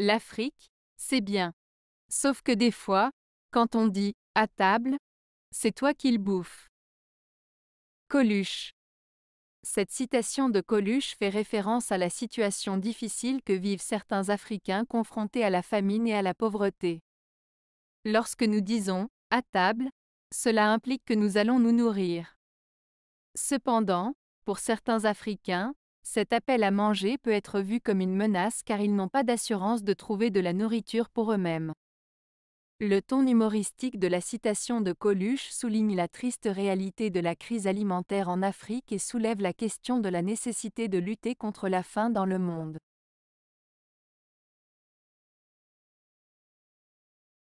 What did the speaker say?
l'Afrique, c'est bien. Sauf que des fois, quand on dit à table, c'est toi qui le bouffe. Coluche. Cette citation de Coluche fait référence à la situation difficile que vivent certains Africains confrontés à la famine et à la pauvreté. Lorsque nous disons à table, cela implique que nous allons nous nourrir. Cependant, pour certains Africains, cet appel à manger peut être vu comme une menace car ils n'ont pas d'assurance de trouver de la nourriture pour eux-mêmes. Le ton humoristique de la citation de Coluche souligne la triste réalité de la crise alimentaire en Afrique et soulève la question de la nécessité de lutter contre la faim dans le monde.